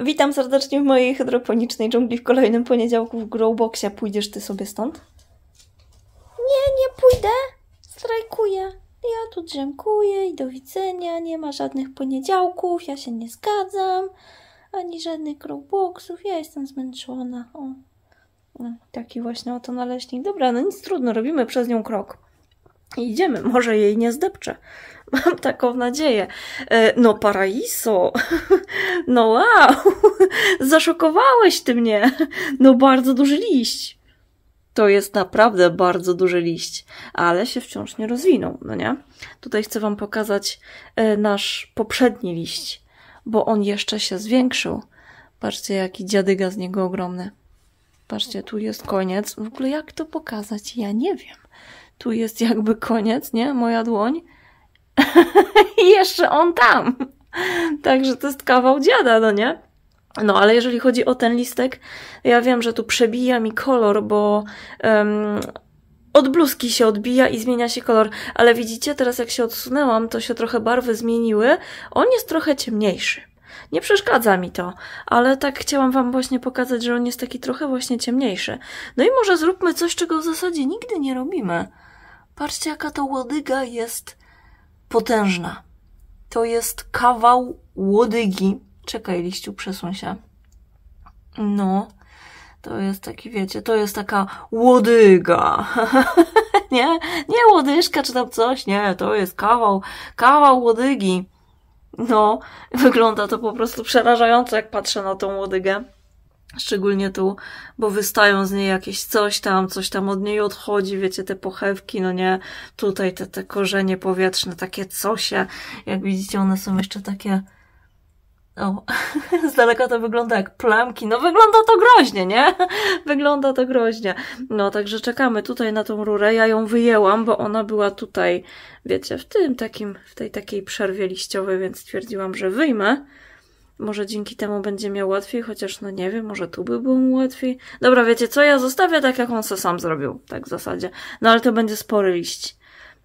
Witam serdecznie w mojej hydroponicznej dżungli w kolejnym poniedziałku w Growboxie. Pójdziesz ty sobie stąd? Nie, nie pójdę. Strajkuję. Ja tu dziękuję i do widzenia. Nie ma żadnych poniedziałków, ja się nie zgadzam. Ani żadnych Growboxów. Ja jestem zmęczona. O. No, taki właśnie oto naleśnik. Dobra, no nic trudno, robimy przez nią krok. Idziemy, może jej nie zdepczę. Mam taką nadzieję. E, no, Paraiso! No, wow! Zaszokowałeś ty mnie! No, bardzo duży liść. To jest naprawdę bardzo duży liść, ale się wciąż nie rozwinął, no nie? Tutaj chcę Wam pokazać e, nasz poprzedni liść, bo on jeszcze się zwiększył. Patrzcie, jaki dziadyga z niego ogromny. Patrzcie, tu jest koniec. W ogóle jak to pokazać? Ja nie wiem tu jest jakby koniec, nie? Moja dłoń. I jeszcze on tam. Także to jest kawał dziada, no nie? No, ale jeżeli chodzi o ten listek, ja wiem, że tu przebija mi kolor, bo um, od bluzki się odbija i zmienia się kolor, ale widzicie, teraz jak się odsunęłam, to się trochę barwy zmieniły. On jest trochę ciemniejszy. Nie przeszkadza mi to, ale tak chciałam Wam właśnie pokazać, że on jest taki trochę właśnie ciemniejszy. No i może zróbmy coś, czego w zasadzie nigdy nie robimy. Patrzcie, jaka to łodyga jest potężna. To jest kawał łodygi. Czekaj, liściu, przesuń się. No, to jest taki, wiecie, to jest taka łodyga. nie, nie łodyżka czy tam coś, nie, to jest kawał, kawał łodygi. No, wygląda to po prostu przerażająco, jak patrzę na tą łodygę. Szczególnie tu, bo wystają z niej jakieś coś tam, coś tam od niej odchodzi, wiecie, te pochewki, no nie, tutaj te, te korzenie powietrzne, takie cosie, jak widzicie, one są jeszcze takie, o, z daleka to wygląda jak plamki. No wygląda to groźnie, nie? Wygląda to groźnie. No, także czekamy tutaj na tą rurę. Ja ją wyjęłam, bo ona była tutaj, wiecie, w tym takim, w tej takiej przerwie liściowej, więc stwierdziłam, że wyjmę. Może dzięki temu będzie miał łatwiej, chociaż no nie wiem, może tu by było mu łatwiej. Dobra, wiecie co, ja zostawię tak, jak on se sam zrobił, tak w zasadzie. No ale to będzie spory liść.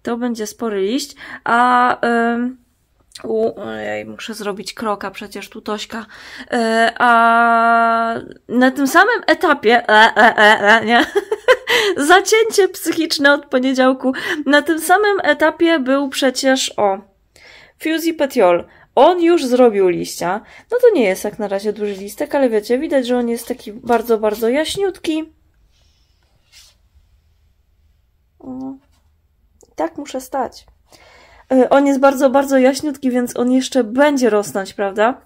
To będzie spory liść, a... Ym... U, ojej, muszę zrobić kroka, przecież tu Tośka. Yy, a na tym samym etapie, e, e, e, e, nie? Zacięcie psychiczne od poniedziałku. Na tym samym etapie był przecież, o, Fusey Petiol. On już zrobił liścia. No to nie jest jak na razie duży listek, ale wiecie, widać, że on jest taki bardzo, bardzo jaśniutki. O. Tak muszę stać. E, on jest bardzo, bardzo jaśniutki, więc on jeszcze będzie rosnąć, prawda?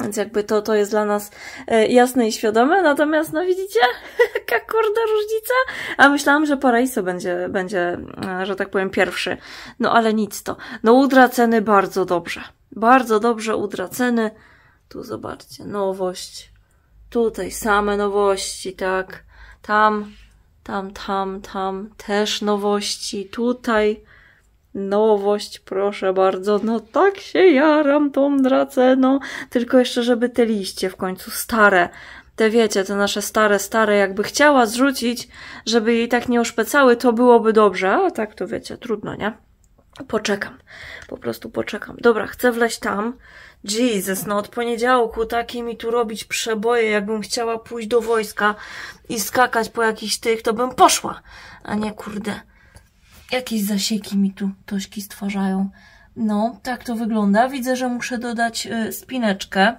Więc jakby to, to jest dla nas e, jasne i świadome, natomiast no widzicie, jaka kurde różnica? A myślałam, że Paraiso będzie, będzie, e, że tak powiem, pierwszy. No ale nic to. No udraceny bardzo dobrze. Bardzo dobrze udraceny. Tu zobaczcie, nowość. Tutaj same nowości, tak. Tam, tam, tam, tam też nowości. Tutaj Nowość, proszę bardzo. No tak się jaram tą draceną. Tylko jeszcze, żeby te liście w końcu stare, te wiecie, te nasze stare, stare, jakby chciała zrzucić, żeby jej tak nie oszpecały, to byłoby dobrze. A tak to wiecie, trudno, nie? Poczekam. Po prostu poczekam. Dobra, chcę wleźć tam. Jesus, no od poniedziałku takie mi tu robić przeboje, jakbym chciała pójść do wojska i skakać po jakichś tych, to bym poszła. A nie, kurde. Jakieś zasieki mi tu tośki stwarzają. No, tak to wygląda. Widzę, że muszę dodać y, spineczkę.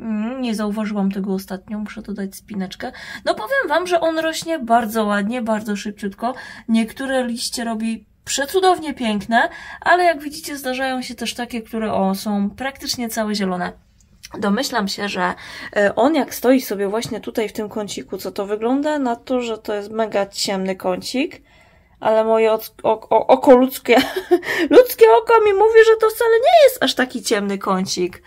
Mm, nie zauważyłam tego ostatnio, muszę dodać spineczkę. No powiem Wam, że on rośnie bardzo ładnie, bardzo szybciutko. Niektóre liście robi przecudownie piękne, ale jak widzicie zdarzają się też takie, które o, są praktycznie całe zielone. Domyślam się, że y, on jak stoi sobie właśnie tutaj w tym kąciku, co to wygląda na to, że to jest mega ciemny kącik, ale moje oko, oko ludzkie, ludzkie oko mi mówi, że to wcale nie jest aż taki ciemny kącik.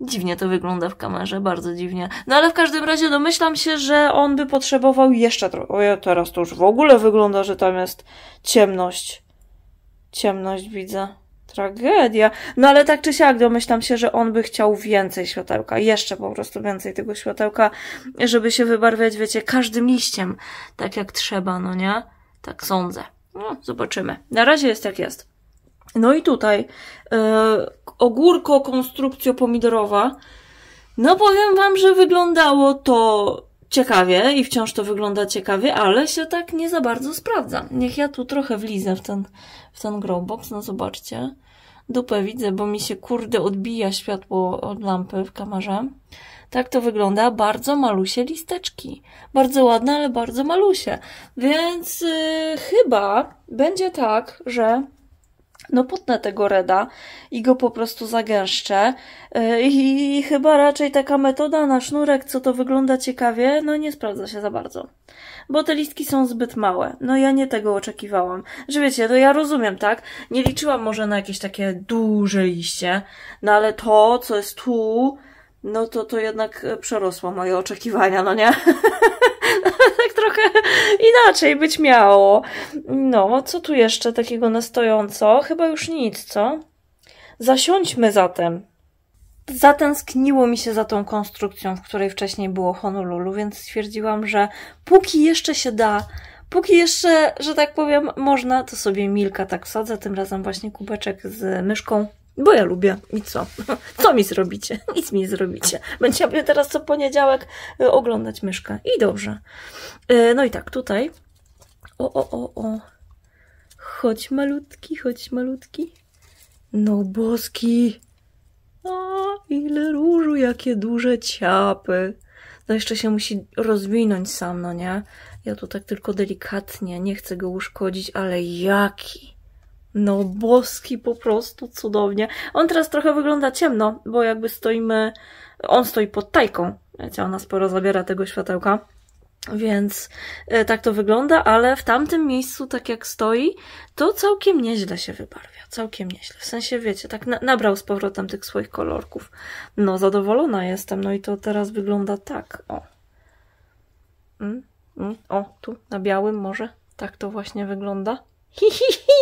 Dziwnie to wygląda w kamerze, bardzo dziwnie. No ale w każdym razie domyślam się, że on by potrzebował jeszcze trochę. Ojej, teraz to już w ogóle wygląda, że tam jest ciemność. Ciemność widzę. Tragedia. No ale tak czy siak domyślam się, że on by chciał więcej światełka. Jeszcze po prostu więcej tego światełka, żeby się wybarwiać, wiecie, każdym liściem. Tak jak trzeba, no nie? Tak sądzę. No, zobaczymy. Na razie jest jak jest. No i tutaj yy, ogórko konstrukcja pomidorowa. No powiem Wam, że wyglądało to ciekawie i wciąż to wygląda ciekawie, ale się tak nie za bardzo sprawdza. Niech ja tu trochę wlizę w ten, w ten growbox, no zobaczcie. Dupę widzę, bo mi się kurde odbija światło od lampy w kamerze. Tak to wygląda. Bardzo malusie listeczki. Bardzo ładne, ale bardzo malusie. Więc yy, chyba będzie tak, że no potnę tego reda i go po prostu zagęszczę yy, i chyba raczej taka metoda na sznurek, co to wygląda ciekawie, no nie sprawdza się za bardzo. Bo te listki są zbyt małe. No ja nie tego oczekiwałam. Że wiecie, to ja rozumiem, tak? Nie liczyłam może na jakieś takie duże liście, no ale to, co jest tu, no to to jednak e, przerosło moje oczekiwania, no nie? tak trochę inaczej być miało. No, co tu jeszcze takiego na stojąco? Chyba już nic, co? Zasiądźmy zatem. Zatęskniło mi się za tą konstrukcją, w której wcześniej było Honolulu, więc stwierdziłam, że póki jeszcze się da, póki jeszcze, że tak powiem, można, to sobie Milka tak wsadzę, tym razem właśnie kubeczek z myszką bo ja lubię. I co? Co mi zrobicie? Nic mi nie zrobicie. Będziemy teraz co poniedziałek y, oglądać myszkę. I dobrze. Y, no i tak, tutaj. O, o, o, o. Chodź malutki, chodź malutki. No boski. A, ile różu, jakie duże ciapy. No jeszcze się musi rozwinąć sam, no nie? Ja tu tak tylko delikatnie, nie chcę go uszkodzić, ale jaki no boski po prostu cudownie. On teraz trochę wygląda ciemno, bo jakby stoimy, on stoi pod tajką. Wiecie, ona sporo zabiera tego światełka. Więc e, tak to wygląda, ale w tamtym miejscu, tak jak stoi, to całkiem nieźle się wybarwia. Całkiem nieźle. W sensie, wiecie, tak na nabrał z powrotem tych swoich kolorków. No, zadowolona jestem. No i to teraz wygląda tak. O. Mm, mm, o, tu, na białym może. Tak to właśnie wygląda. Hi,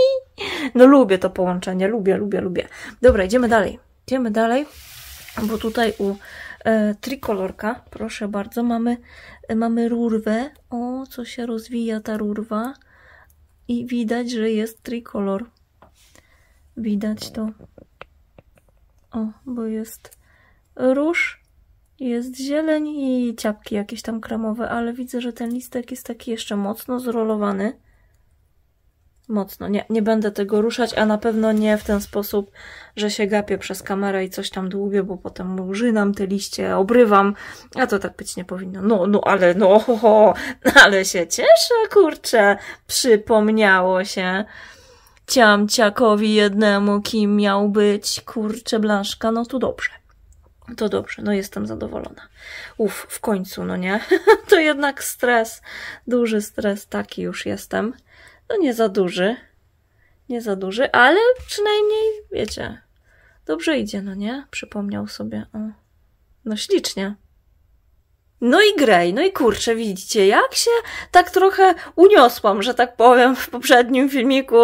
No lubię to połączenie, lubię, lubię, lubię. Dobra, idziemy dalej. Idziemy dalej, bo tutaj u e, trikolorka, proszę bardzo, mamy, e, mamy rurwę. O, co się rozwija ta rurwa. I widać, że jest trikolor. Widać to. O, bo jest róż, jest zieleń i ciapki jakieś tam kramowe, ale widzę, że ten listek jest taki jeszcze mocno zrolowany mocno. Nie, nie będę tego ruszać, a na pewno nie w ten sposób, że się gapię przez kamerę i coś tam dłubię, bo potem użynam te liście, obrywam, a to tak być nie powinno. No, no, ale no, ho, ho, ale się cieszę, kurczę, przypomniało się ciamciakowi jednemu, kim miał być, kurczę, blaszka, no to dobrze. To dobrze, no jestem zadowolona. Uf, w końcu, no nie? to jednak stres, duży stres, taki już jestem. No nie za duży. Nie za duży, ale przynajmniej, wiecie, dobrze idzie, no nie? Przypomniał sobie. O. No ślicznie. No i Grey, no i kurczę, widzicie, jak się tak trochę uniosłam, że tak powiem, w poprzednim filmiku,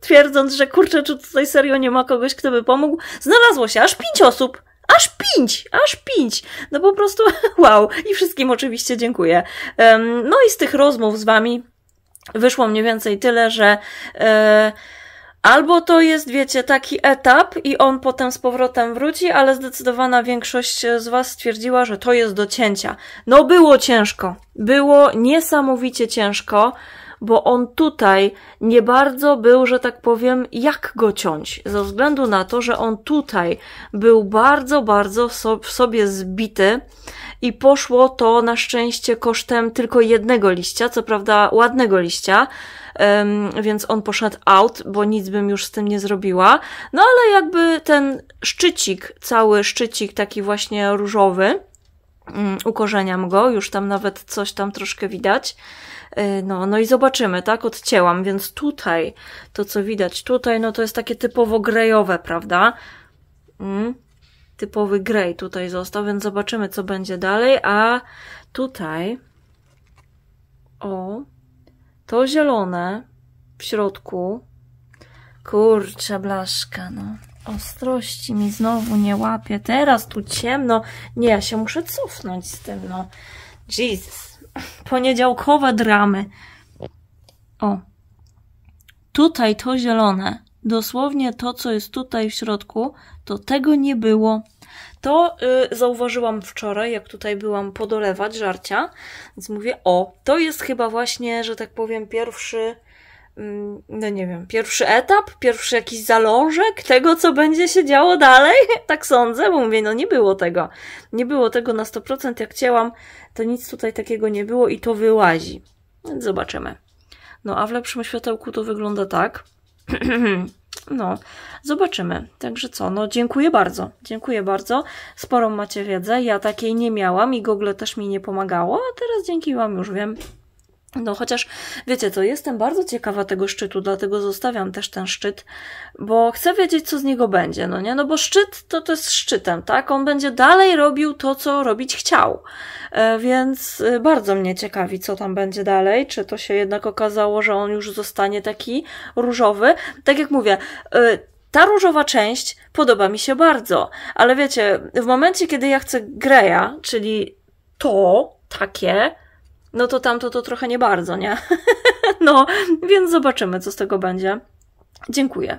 twierdząc, że kurczę, czy tutaj serio nie ma kogoś, kto by pomógł. Znalazło się aż pięć osób. Aż pięć! Aż pięć! No po prostu wow! I wszystkim oczywiście dziękuję. No i z tych rozmów z wami wyszło mniej więcej tyle, że e, albo to jest, wiecie, taki etap i on potem z powrotem wróci, ale zdecydowana większość z Was stwierdziła, że to jest do cięcia. No było ciężko, było niesamowicie ciężko, bo on tutaj nie bardzo był, że tak powiem, jak go ciąć, ze względu na to, że on tutaj był bardzo, bardzo w sobie zbity i poszło to na szczęście kosztem tylko jednego liścia, co prawda ładnego liścia, więc on poszedł out, bo nic bym już z tym nie zrobiła. No ale jakby ten szczycik, cały szczycik taki właśnie różowy, mm, ukorzeniam go, już tam nawet coś tam troszkę widać. Y, no, no i zobaczymy, tak? Odcięłam, więc tutaj to, co widać tutaj, no to jest takie typowo grejowe, prawda? Mm typowy grey tutaj został, więc zobaczymy, co będzie dalej, a tutaj o, to zielone w środku kurczę blaszka, no ostrości mi znowu nie łapie teraz tu ciemno, nie, ja się muszę cofnąć z tym, no Jesus, poniedziałkowe dramy o tutaj to zielone dosłownie to, co jest tutaj w środku, to tego nie było. To y, zauważyłam wczoraj, jak tutaj byłam podolewać żarcia, więc mówię, o, to jest chyba właśnie, że tak powiem, pierwszy, mm, no nie wiem, pierwszy etap, pierwszy jakiś zalążek tego, co będzie się działo dalej, tak sądzę, bo mówię, no nie było tego, nie było tego na 100%, jak chciałam, to nic tutaj takiego nie było i to wyłazi, więc zobaczymy. No a w lepszym światełku to wygląda tak. No, zobaczymy. Także co, no dziękuję bardzo. Dziękuję bardzo. Sporą macie wiedzę. Ja takiej nie miałam i Google też mi nie pomagało, a teraz dzięki Wam już wiem. No chociaż wiecie co, jestem bardzo ciekawa tego szczytu, dlatego zostawiam też ten szczyt, bo chcę wiedzieć, co z niego będzie, no nie? No bo szczyt to, to jest szczytem, tak? On będzie dalej robił to, co robić chciał. E, więc e, bardzo mnie ciekawi, co tam będzie dalej, czy to się jednak okazało, że on już zostanie taki różowy. Tak jak mówię, e, ta różowa część podoba mi się bardzo, ale wiecie, w momencie, kiedy ja chcę greja, czyli to takie, no to tamto to trochę nie bardzo, nie? no, więc zobaczymy, co z tego będzie. Dziękuję.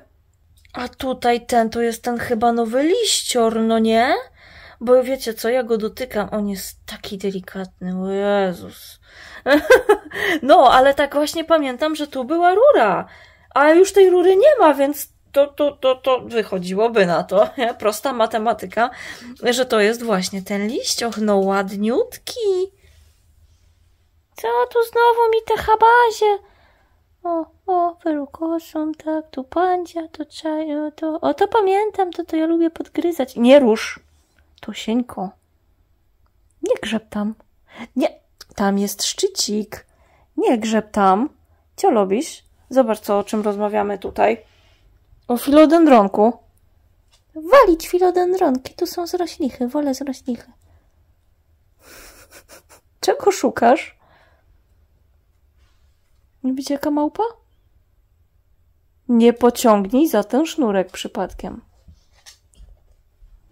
A tutaj ten, to jest ten chyba nowy liścior, no nie? Bo wiecie co, ja go dotykam, on jest taki delikatny, o Jezus. no, ale tak właśnie pamiętam, że tu była rura, a już tej rury nie ma, więc to, to, to, to wychodziłoby na to, nie? prosta matematyka, że to jest właśnie ten liścioch, no ładniutki. Co tu znowu mi te habazie? O, o, wyrukoszą, tak, tu pandzia, to czaj, o to, o to pamiętam, to to ja lubię podgryzać. Nie rusz, Tosieńko. Nie grzeb tam. Nie, tam jest szczycik. Nie grzeb tam. Co robisz? Zobacz, co o czym rozmawiamy tutaj. O filodendronku. Walić filodendronki, tu są z roślichy, wolę z roślichy. Czego szukasz? Nie być jaka małpa? Nie pociągnij za ten sznurek przypadkiem.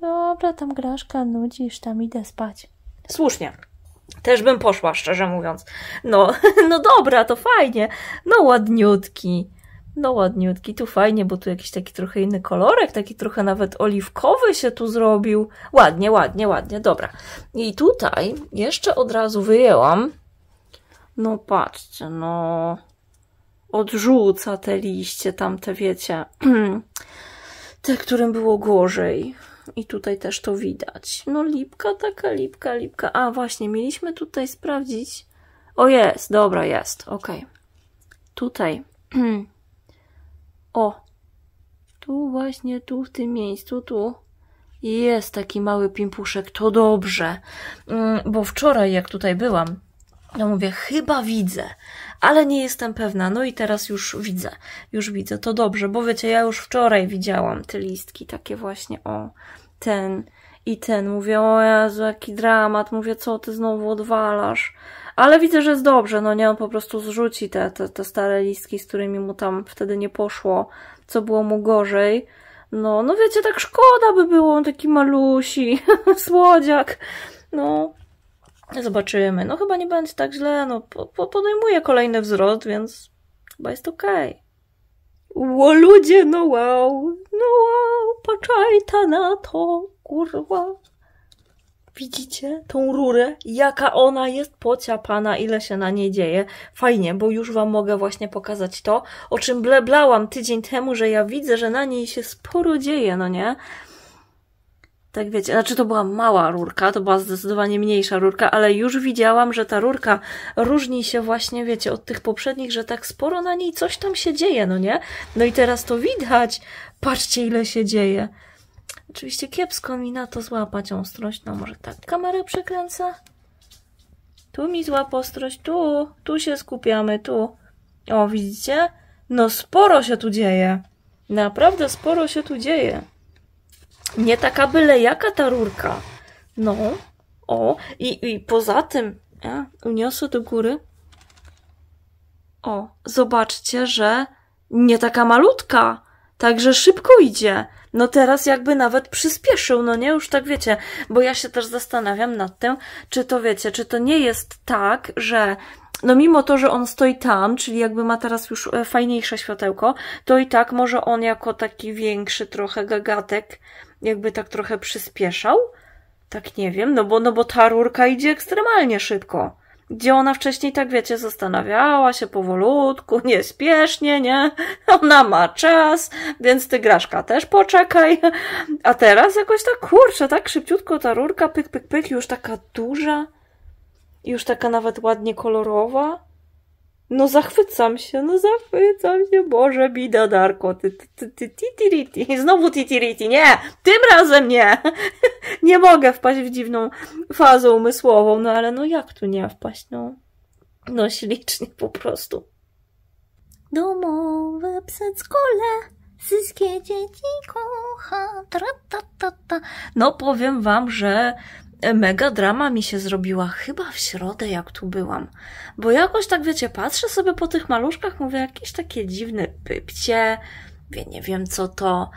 Dobra, tam graszka, nudzisz, tam idę spać. Słusznie. Też bym poszła, szczerze mówiąc. No, no dobra, to fajnie. No ładniutki. No ładniutki, tu fajnie, bo tu jakiś taki trochę inny kolorek, taki trochę nawet oliwkowy się tu zrobił. Ładnie, ładnie, ładnie, dobra. I tutaj jeszcze od razu wyjęłam no patrzcie, no odrzuca te liście, tamte wiecie, te, którym było gorzej. I tutaj też to widać. No lipka, taka lipka, lipka. A właśnie, mieliśmy tutaj sprawdzić. O jest, dobra, jest, ok. Tutaj. o, tu właśnie, tu w tym miejscu, tu jest taki mały pimpuszek. To dobrze, mm, bo wczoraj jak tutaj byłam, ja mówię, chyba widzę, ale nie jestem pewna. No i teraz już widzę, już widzę. To dobrze, bo wiecie, ja już wczoraj widziałam te listki, takie właśnie, o, ten i ten. Mówię, o Jezu, jaki dramat. Mówię, co ty znowu odwalasz? Ale widzę, że jest dobrze, no nie, on po prostu zrzuci te, te, te stare listki, z którymi mu tam wtedy nie poszło, co było mu gorzej. No, no wiecie, tak szkoda by było, on taki malusi, słodziak. No, Zobaczymy. No chyba nie będzie tak źle. No, po, po kolejny wzrost, więc chyba jest okej. Okay. Ło ludzie, no wow, no wow, ta na to, kurwa. Widzicie tą rurę? Jaka ona jest pociapana, ile się na niej dzieje. Fajnie, bo już Wam mogę właśnie pokazać to, o czym bleblałam tydzień temu, że ja widzę, że na niej się sporo dzieje, no nie? tak wiecie, znaczy to była mała rurka, to była zdecydowanie mniejsza rurka, ale już widziałam, że ta rurka różni się właśnie, wiecie, od tych poprzednich, że tak sporo na niej coś tam się dzieje, no nie? No i teraz to widać, patrzcie ile się dzieje. Oczywiście kiepsko mi na to złapać ostrość, no może tak kamerę przekręcę? Tu mi złap ostrość, tu, tu się skupiamy, tu. O, widzicie? No sporo się tu dzieje. Naprawdę sporo się tu dzieje nie taka byle jaka ta rurka. No, o, i, i poza tym, ja uniosę do góry. O, zobaczcie, że nie taka malutka, także szybko idzie. No teraz jakby nawet przyspieszył, no nie, już tak wiecie, bo ja się też zastanawiam nad tym, czy to wiecie, czy to nie jest tak, że no mimo to, że on stoi tam, czyli jakby ma teraz już e, fajniejsze światełko, to i tak może on jako taki większy trochę gagatek, jakby tak trochę przyspieszał. Tak nie wiem, no bo, no bo ta rurka idzie ekstremalnie szybko. Gdzie ona wcześniej, tak wiecie, zastanawiała się powolutku, spiesznie, nie? Ona ma czas, więc ty graszka też poczekaj. A teraz jakoś tak, kurczę, tak szybciutko ta rurka, pyk, pyk, pyk, już taka duża, już taka nawet ładnie kolorowa. No zachwycam się, no zachwycam się, Boże, bida Darko, ty, ty, ty, ty, ty, ty, znowu titiriti, nie, tym razem nie, nie mogę wpaść w dziwną fazę umysłową, no ale no jak tu nie wpaść, no, no ślicznie po prostu. Domowe przedszkole, wszystkie dzieci kocha, tra, ta, ta, ta. No powiem wam, że mega drama mi się zrobiła chyba w środę, jak tu byłam. Bo jakoś tak, wiecie, patrzę sobie po tych maluszkach, mówię, jakieś takie dziwne pypcie, wie, nie wiem co to.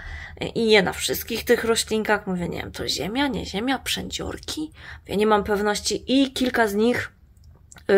I nie na wszystkich tych roślinkach, mówię, nie wiem, to ziemia, nie ziemia, przędziorki. wie, nie mam pewności i kilka z nich Y,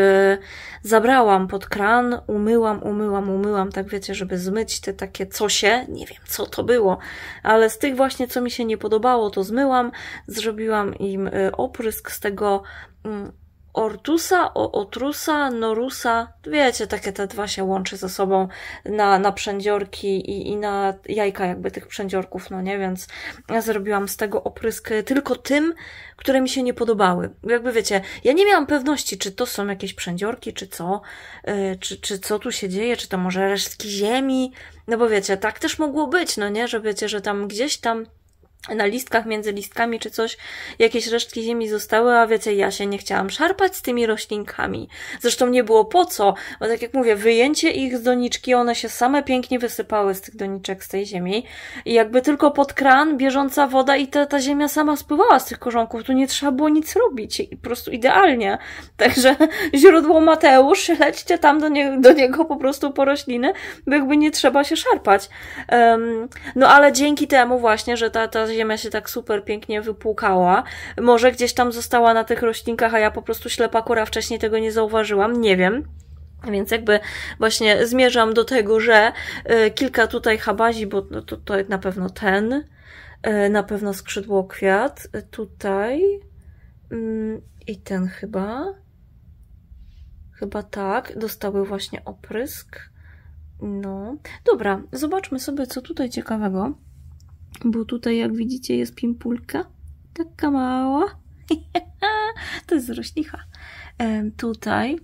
zabrałam pod kran, umyłam, umyłam, umyłam, tak wiecie, żeby zmyć te takie cosie, nie wiem co to było, ale z tych właśnie, co mi się nie podobało, to zmyłam, zrobiłam im y, oprysk z tego mm, Ortusa, o Otrusa, Norusa, wiecie, takie te dwa się łączy ze sobą na, na przędziorki i, i na jajka jakby tych przędziorków, no nie, więc ja zrobiłam z tego oprysk tylko tym, które mi się nie podobały. Jakby wiecie, ja nie miałam pewności, czy to są jakieś przędziorki, czy co, yy, czy, czy co tu się dzieje, czy to może resztki ziemi, no bo wiecie, tak też mogło być, no nie, że wiecie, że tam gdzieś tam na listkach, między listkami czy coś, jakieś resztki ziemi zostały, a wiecie, ja się nie chciałam szarpać z tymi roślinkami. Zresztą nie było po co, bo tak jak mówię, wyjęcie ich z doniczki, one się same pięknie wysypały z tych doniczek, z tej ziemi i jakby tylko pod kran bieżąca woda i ta, ta ziemia sama spływała z tych korzonków, tu nie trzeba było nic robić, I po prostu idealnie. Także źródło Mateusz, lećcie tam do, nie, do niego po prostu po rośliny, by jakby nie trzeba się szarpać. Um, no ale dzięki temu właśnie, że ta, ta ziemia się tak super pięknie wypłukała. Może gdzieś tam została na tych roślinkach, a ja po prostu ślepa kura wcześniej tego nie zauważyłam, nie wiem. Więc jakby właśnie zmierzam do tego, że y, kilka tutaj habazi, bo no to, to na pewno ten, y, na pewno skrzydło kwiat, y, tutaj mm, i ten chyba, chyba tak, dostały właśnie oprysk. No, dobra, zobaczmy sobie, co tutaj ciekawego. Bo tutaj, jak widzicie, jest pimpulka. Taka mała. to jest roślicha. Tutaj.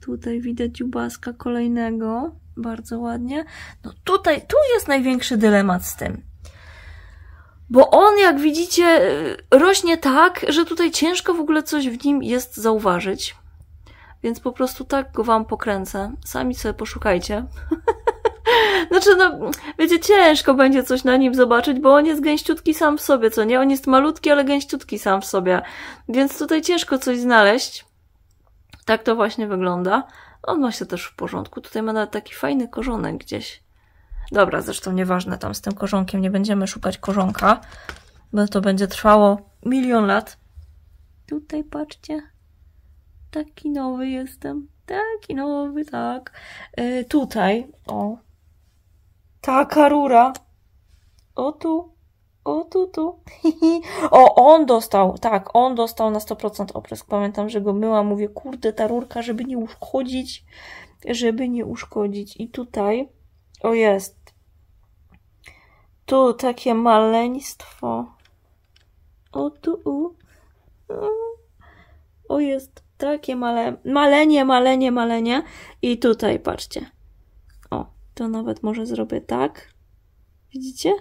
Tutaj widać ubaska kolejnego. Bardzo ładnie. No tutaj, tu jest największy dylemat z tym bo on, jak widzicie, rośnie tak, że tutaj ciężko w ogóle coś w nim jest zauważyć. Więc po prostu tak go Wam pokręcę. Sami sobie poszukajcie. Znaczy, no, wiecie, ciężko będzie coś na nim zobaczyć, bo on jest gęściutki sam w sobie, co nie? On jest malutki, ale gęściutki sam w sobie. Więc tutaj ciężko coś znaleźć. Tak to właśnie wygląda. On ma się też w porządku. Tutaj ma nawet taki fajny korzonek gdzieś. Dobra, zresztą nieważne tam z tym korzonkiem. Nie będziemy szukać korzonka, bo to będzie trwało milion lat. Tutaj patrzcie. Taki nowy jestem. Taki nowy, tak. Yy, tutaj, o, Taka rura. O tu, o tu, tu. o, on dostał, tak, on dostał na 100% oprysk. Pamiętam, że go myłam, mówię, kurde, ta rurka, żeby nie uszkodzić, żeby nie uszkodzić. I tutaj, o jest. Tu takie maleństwo. O tu, u. O jest, takie male, malenie, malenie, malenie. I tutaj, patrzcie. To nawet może zrobię tak. Widzicie?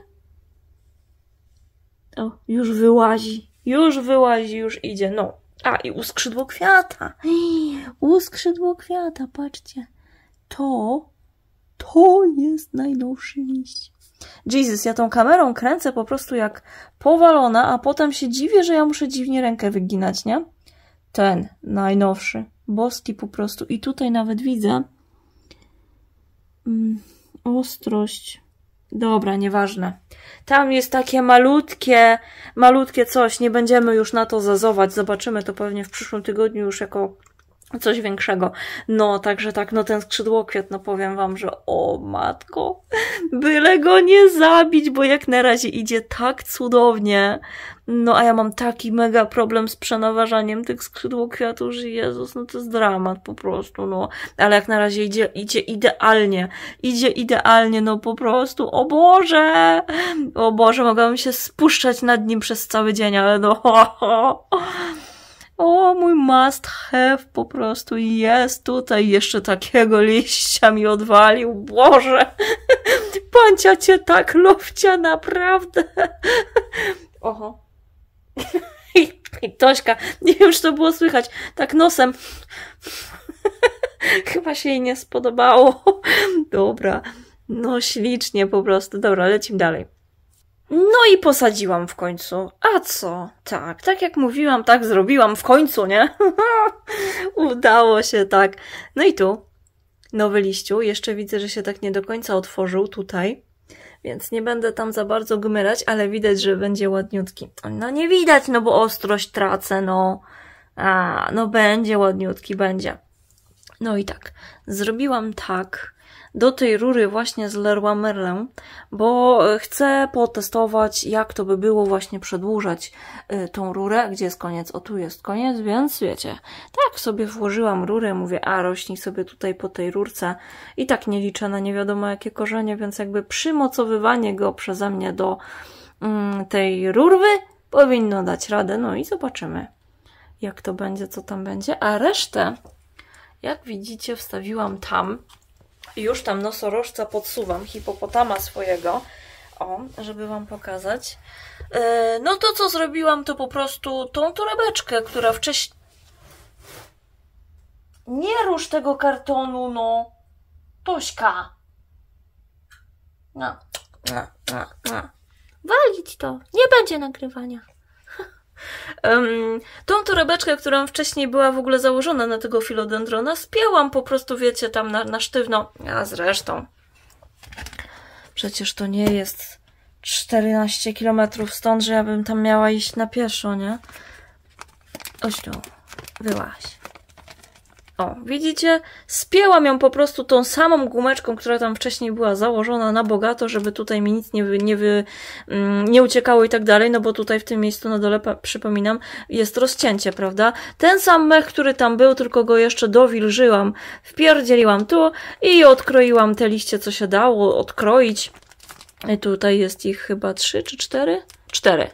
O, już wyłazi. Już wyłazi, już idzie. No. A, i uskrzydło kwiata. Uskrzydło kwiata, patrzcie. To, to jest najnowszy liść. Jesus, ja tą kamerą kręcę po prostu jak powalona, a potem się dziwię, że ja muszę dziwnie rękę wyginać, nie? Ten, najnowszy. Boski po prostu. I tutaj nawet widzę, Mm, ostrość. Dobra, nieważne. Tam jest takie malutkie, malutkie coś. Nie będziemy już na to zazować. Zobaczymy to pewnie w przyszłym tygodniu już jako coś większego. No, także tak, no ten skrzydłokwiat, no powiem wam, że o matko, byle go nie zabić, bo jak na razie idzie tak cudownie. No, a ja mam taki mega problem z przenaważaniem tych skrzydłokwiatów, że Jezus, no to jest dramat po prostu, no. Ale jak na razie idzie, idzie idealnie, idzie idealnie, no po prostu, o Boże! O Boże, mogłabym się spuszczać nad nim przez cały dzień, ale no, ho, ho o mój must have po prostu jest tutaj, jeszcze takiego liścia mi odwalił, Boże, pancia cię tak lofcia, naprawdę. Oho. I, I Tośka, nie wiem, czy to było słychać, tak nosem. Chyba się jej nie spodobało. Dobra, no ślicznie po prostu. Dobra, lecimy dalej. No i posadziłam w końcu. A co? Tak, tak jak mówiłam, tak zrobiłam w końcu, nie? Udało się, tak. No i tu nowy liściu. Jeszcze widzę, że się tak nie do końca otworzył tutaj. Więc nie będę tam za bardzo gmyrać, ale widać, że będzie ładniutki. No nie widać, no bo ostrość tracę, no. A, no będzie ładniutki, będzie. No i tak. Zrobiłam tak do tej rury właśnie z Leroy Merlin, bo e, chcę potestować, jak to by było właśnie przedłużać e, tą rurę. Gdzie jest koniec? O, tu jest koniec, więc wiecie, tak sobie włożyłam rurę, mówię, a rośnij sobie tutaj po tej rurce i tak nie liczę na nie wiadomo jakie korzenie, więc jakby przymocowywanie go przeze mnie do mm, tej rurwy powinno dać radę, no i zobaczymy jak to będzie, co tam będzie, a resztę jak widzicie wstawiłam tam już tam nosorożca podsuwam, hipopotama swojego, o, żeby Wam pokazać. E, no to co zrobiłam, to po prostu tą torebeczkę, która wcześniej... Nie rusz tego kartonu, no! Tośka! No. no, no, no. Walić to. Nie będzie nagrywania. Um, tą torebeczkę, która wcześniej była w ogóle założona na tego filodendrona, spięłam po prostu, wiecie, tam na, na sztywno. A zresztą, przecież to nie jest 14 km stąd, że ja bym tam miała iść na pieszo, nie? Ośniu, wyłaś. O, widzicie? Spięłam ją po prostu tą samą gumeczką, która tam wcześniej była założona na bogato, żeby tutaj mi nic nie, wy, nie, wy, mm, nie uciekało i tak dalej, no bo tutaj w tym miejscu na dole, przypominam, jest rozcięcie, prawda? Ten sam mech, który tam był, tylko go jeszcze dowilżyłam, wpierdzieliłam tu i odkroiłam te liście, co się dało odkroić. I e, tutaj jest ich chyba trzy czy cztery? Cztery.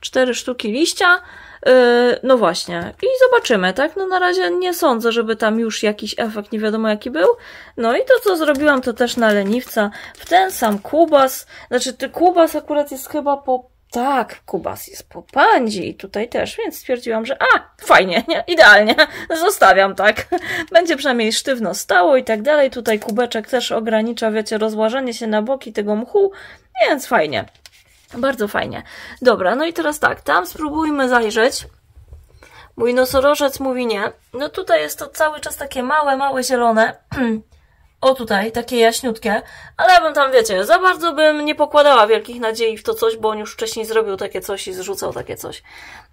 Cztery sztuki liścia Y, no właśnie. I zobaczymy, tak? No na razie nie sądzę, żeby tam już jakiś efekt nie wiadomo jaki był. No i to, co zrobiłam, to też na leniwca. W ten sam Kubas, znaczy ty Kubas akurat jest chyba po tak, Kubas jest po pandzi i tutaj też, więc stwierdziłam, że a, fajnie, nie? idealnie, zostawiam tak. Będzie przynajmniej sztywno stało i tak dalej. Tutaj kubeczek też ogranicza, wiecie, rozłażenie się na boki tego mchu, więc fajnie. Bardzo fajnie. Dobra, no i teraz tak, tam spróbujmy zajrzeć. Mój nosorożec mówi nie. No tutaj jest to cały czas takie małe, małe zielone. o tutaj, takie jaśniutkie. Ale ja bym tam, wiecie, za bardzo bym nie pokładała wielkich nadziei w to coś, bo on już wcześniej zrobił takie coś i zrzucał takie coś.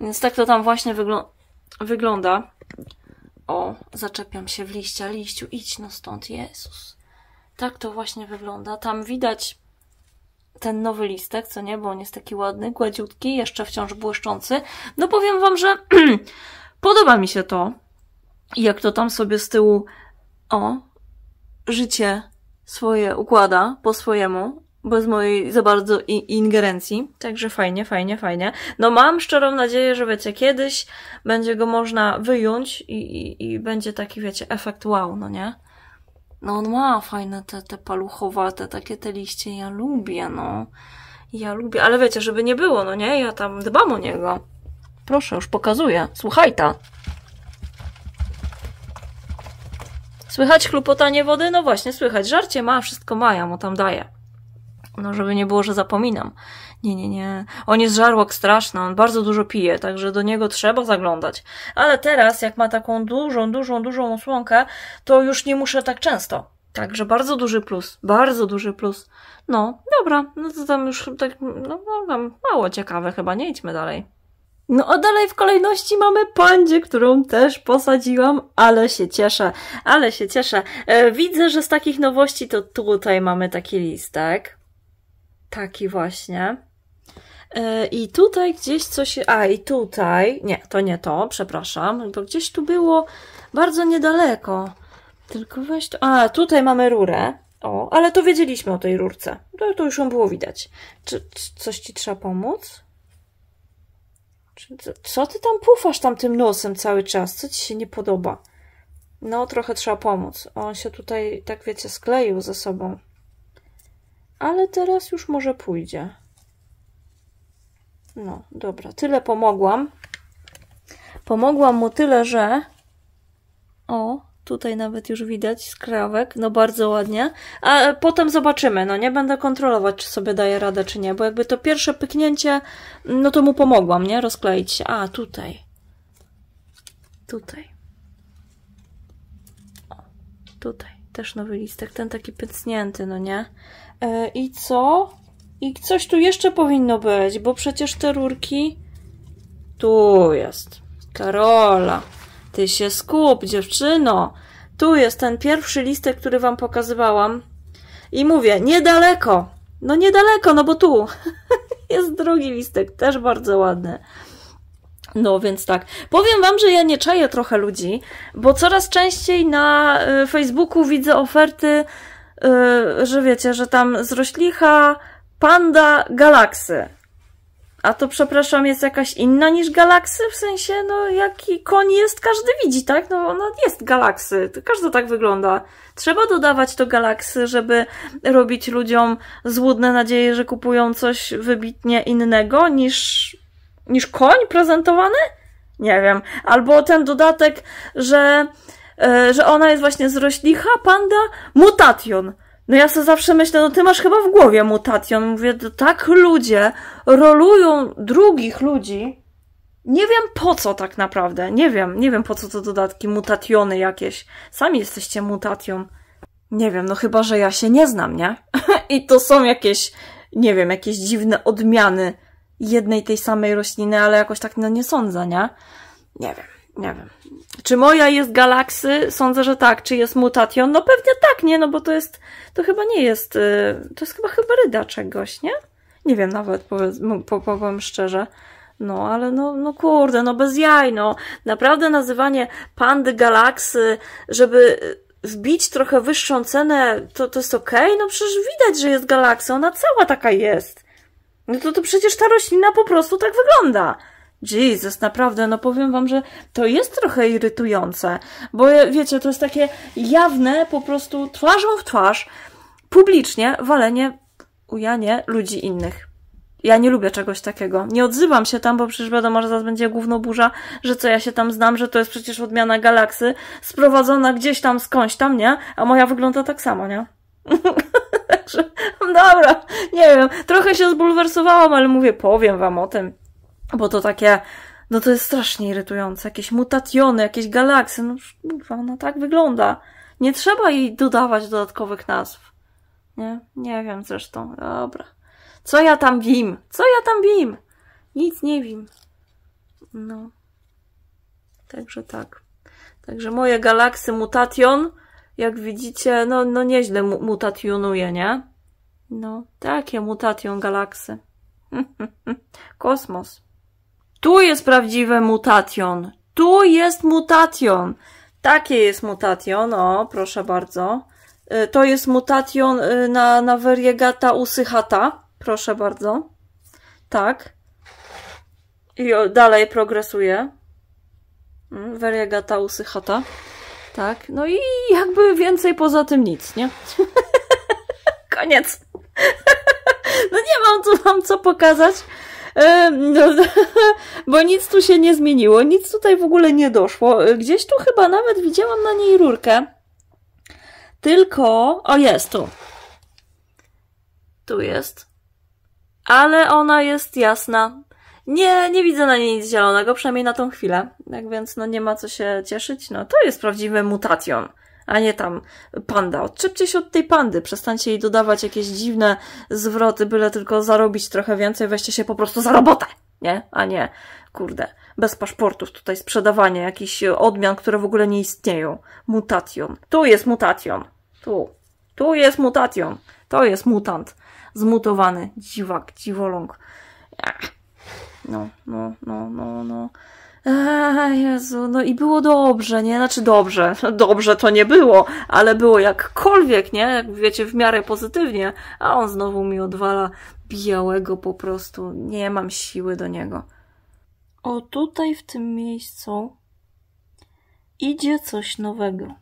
Więc tak to tam właśnie wyglą wygląda. O, zaczepiam się w liścia, liściu, idź no stąd, Jezus. Tak to właśnie wygląda. Tam widać ten nowy listek, co nie, bo on jest taki ładny, gładziutki, jeszcze wciąż błyszczący. No powiem Wam, że podoba mi się to, jak to tam sobie z tyłu, o, życie swoje układa po swojemu, bez mojej za bardzo ingerencji. Także fajnie, fajnie, fajnie. No mam szczerą nadzieję, że wiecie, kiedyś będzie go można wyjąć i, i, i będzie taki, wiecie, efekt wow, no nie? No on ma fajne te, te paluchowate, takie te liście, ja lubię, no. Ja lubię, ale wiecie, żeby nie było, no nie? Ja tam dbam o niego. Proszę, już pokazuję. Słuchaj ta. Słychać chlupotanie wody? No właśnie, słychać. Żarcie ma, wszystko ma, ja mu tam daję. No, żeby nie było, że zapominam. Nie, nie, nie. On jest żarłok straszny, on bardzo dużo pije, także do niego trzeba zaglądać. Ale teraz, jak ma taką dużą, dużą, dużą osłonkę, to już nie muszę tak często. Także bardzo duży plus, bardzo duży plus. No, dobra, no to tam już tak, no, no tam mało ciekawe chyba, nie idźmy dalej. No a dalej w kolejności mamy pandzie, którą też posadziłam, ale się cieszę, ale się cieszę. E, widzę, że z takich nowości to tutaj mamy taki listek. Taki właśnie. E, I tutaj gdzieś coś. A i tutaj. Nie, to nie to, przepraszam, bo gdzieś tu było bardzo niedaleko. Tylko weź to. A, tutaj mamy rurę. O, ale to wiedzieliśmy o tej rurce. To, to już ją było widać. Czy, coś ci trzeba pomóc? Czy, co ty tam pufasz tam tym nosem cały czas? Co ci się nie podoba? No, trochę trzeba pomóc. On się tutaj, tak wiecie, skleił ze sobą. Ale teraz już może pójdzie. No, dobra, tyle pomogłam. Pomogłam mu tyle, że... O, tutaj nawet już widać skrawek, no bardzo ładnie. A potem zobaczymy, no nie będę kontrolować, czy sobie daje radę, czy nie, bo jakby to pierwsze pyknięcie, no to mu pomogłam, nie? Rozkleić się. A, tutaj. Tutaj. O, tutaj. Też nowy listek, ten taki pycnięty, no nie? Yy, I co? I coś tu jeszcze powinno być, bo przecież te rurki... Tu jest. Karola, ty się skup, dziewczyno. Tu jest ten pierwszy listek, który wam pokazywałam. I mówię, niedaleko. No niedaleko, no bo tu jest drugi listek, też bardzo ładny. No więc tak. Powiem Wam, że ja nie czaję trochę ludzi, bo coraz częściej na y, Facebooku widzę oferty, y, że wiecie, że tam z roślicha Panda Galaxy. A to, przepraszam, jest jakaś inna niż galaksy? W sensie, no, jaki koń jest, każdy widzi, tak? No, ona jest galaksy. Każdy tak wygląda. Trzeba dodawać to galaksy, żeby robić ludziom złudne nadzieje, że kupują coś wybitnie innego niż, niż koń prezentowany? Nie wiem. Albo ten dodatek, że, e, że ona jest właśnie z roślicha, panda, mutation. No ja sobie zawsze myślę, no ty masz chyba w głowie mutation. Mówię, to tak ludzie rolują drugich ludzi. Nie wiem po co tak naprawdę. Nie wiem, nie wiem po co to dodatki, mutationy jakieś. Sami jesteście mutatią. Nie wiem, no chyba, że ja się nie znam, nie? I to są jakieś, nie wiem, jakieś dziwne odmiany jednej tej samej rośliny, ale jakoś tak no, nie sądzę, nie? Nie wiem nie wiem. Czy moja jest galaksy? Sądzę, że tak. Czy jest mutation? No pewnie tak, nie? No bo to jest, to chyba nie jest, y, to jest chyba hybryda czegoś, nie? Nie wiem nawet, powiedz, powiem szczerze. No, ale no, no kurde, no bez jaj, no. Naprawdę nazywanie pandy galaksy, żeby wbić trochę wyższą cenę, to, to jest okej? Okay? No przecież widać, że jest galaksa, ona cała taka jest. No to, to przecież ta roślina po prostu tak wygląda. Jesus, naprawdę, no powiem wam, że to jest trochę irytujące, bo wiecie, to jest takie jawne, po prostu twarzą w twarz, publicznie walenie ujanie ludzi innych. Ja nie lubię czegoś takiego. Nie odzywam się tam, bo przecież wiadomo, że zaraz będzie główno burza, że co ja się tam znam, że to jest przecież odmiana galaksy, sprowadzona gdzieś tam skądś tam, nie? A moja wygląda tak samo, nie? dobra, nie wiem, trochę się zbulwersowałam, ale mówię, powiem wam o tym. Bo to takie, no to jest strasznie irytujące. Jakieś mutationy, jakieś galaksy, no kurwa, ona no tak wygląda. Nie trzeba jej dodawać dodatkowych nazw. Nie? Nie wiem zresztą. Dobra. Co ja tam wiem? Co ja tam wiem? Nic nie wiem. No. Także tak. Także moje galaksy mutation, jak widzicie, no, no nieźle mutationuje, nie? No, takie mutation galaksy. Kosmos. Tu jest prawdziwe mutation. Tu jest mutation. Takie jest mutation, o, proszę bardzo. Y, to jest mutation y, na, na veriegata usychata, proszę bardzo. Tak. I dalej progresuje. Veriegata mm, usychata. Tak, no i jakby więcej poza tym nic, nie? Koniec. no nie mam co, mam co pokazać. bo nic tu się nie zmieniło, nic tutaj w ogóle nie doszło. Gdzieś tu chyba nawet widziałam na niej rurkę. Tylko, o jest tu. Tu jest. Ale ona jest jasna. Nie, nie widzę na niej nic zielonego, przynajmniej na tą chwilę. Tak więc no nie ma co się cieszyć. No to jest prawdziwy mutacjon a nie tam panda. Odczepcie się od tej pandy, przestańcie jej dodawać jakieś dziwne zwroty, byle tylko zarobić trochę więcej, weźcie się po prostu za robotę, nie? A nie, kurde, bez paszportów tutaj sprzedawanie jakichś odmian, które w ogóle nie istnieją. Mutation. Tu jest mutation. Tu. Tu jest mutation. To jest mutant. Zmutowany. Dziwak, dziwoląg. No, no, no, no, no. A, Jezu, no i było dobrze, nie? Znaczy dobrze, no dobrze to nie było, ale było jakkolwiek, nie? Jak wiecie, w miarę pozytywnie, a on znowu mi odwala białego po prostu. Nie mam siły do niego. O, tutaj w tym miejscu idzie coś nowego.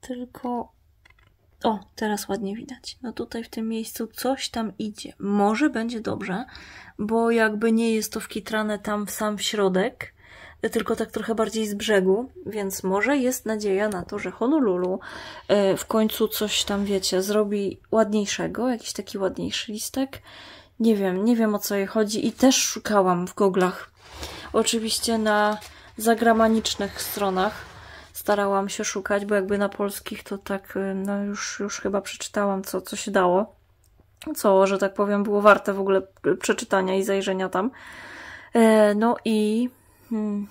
Tylko o, teraz ładnie widać. No tutaj w tym miejscu coś tam idzie. Może będzie dobrze, bo jakby nie jest to wkitrane tam w sam środek, tylko tak trochę bardziej z brzegu, więc może jest nadzieja na to, że Honolulu e, w końcu coś tam, wiecie, zrobi ładniejszego, jakiś taki ładniejszy listek. Nie wiem, nie wiem o co jej chodzi i też szukałam w goglach. Oczywiście na zagramanicznych stronach starałam się szukać, bo jakby na polskich to tak, y, no już, już chyba przeczytałam, co, co się dało. Co, że tak powiem, było warte w ogóle y, przeczytania i zajrzenia tam. E, no i. Hmm,